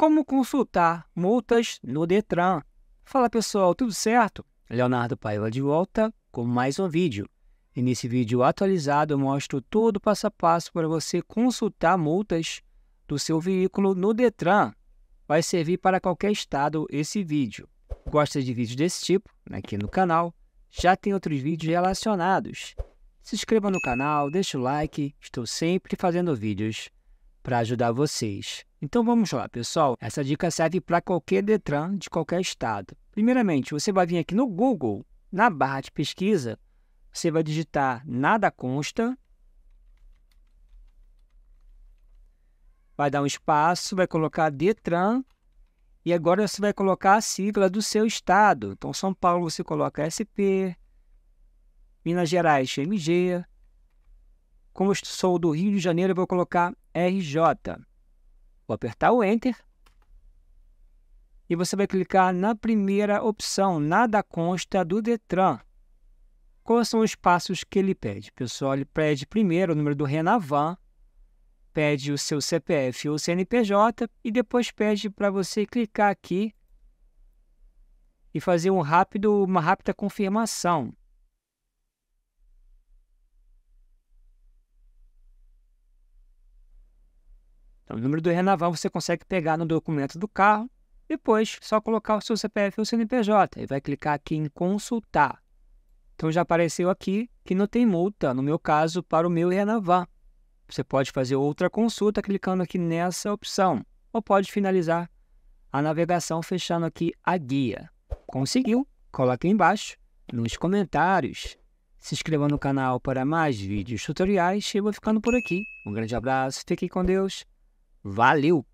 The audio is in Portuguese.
Como consultar multas no Detran? Fala pessoal, tudo certo? Leonardo Paiva de volta com mais um vídeo. E nesse vídeo atualizado eu mostro todo passo a passo para você consultar multas do seu veículo no Detran. Vai servir para qualquer estado esse vídeo. Gosta de vídeos desse tipo? Aqui no canal já tem outros vídeos relacionados. Se inscreva no canal, deixe o like, estou sempre fazendo vídeos para ajudar vocês. Então vamos lá, pessoal. Essa dica serve para qualquer Detran de qualquer estado. Primeiramente, você vai vir aqui no Google, na barra de pesquisa, você vai digitar nada consta, vai dar um espaço, vai colocar Detran e agora você vai colocar a sigla do seu estado. Então, São Paulo você coloca SP, Minas Gerais MG. Como eu sou do Rio de Janeiro, eu vou colocar RJ. Vou apertar o Enter. E você vai clicar na primeira opção, nada consta do DETRAN. Quais são os passos que ele pede? Pessoal, ele pede primeiro o número do Renavan, pede o seu CPF ou CNPJ e depois pede para você clicar aqui e fazer um rápido, uma rápida confirmação. Então, o número do Renaval você consegue pegar no documento do carro, depois só colocar o seu CPF ou CNPJ e vai clicar aqui em consultar. Então já apareceu aqui que não tem multa, no meu caso, para o meu Renavar. Você pode fazer outra consulta clicando aqui nessa opção, ou pode finalizar a navegação fechando aqui a guia. Conseguiu? Coloque aí embaixo, nos comentários. Se inscreva no canal para mais vídeos tutoriais e eu vou ficando por aqui. Um grande abraço, fique com Deus. Valeu!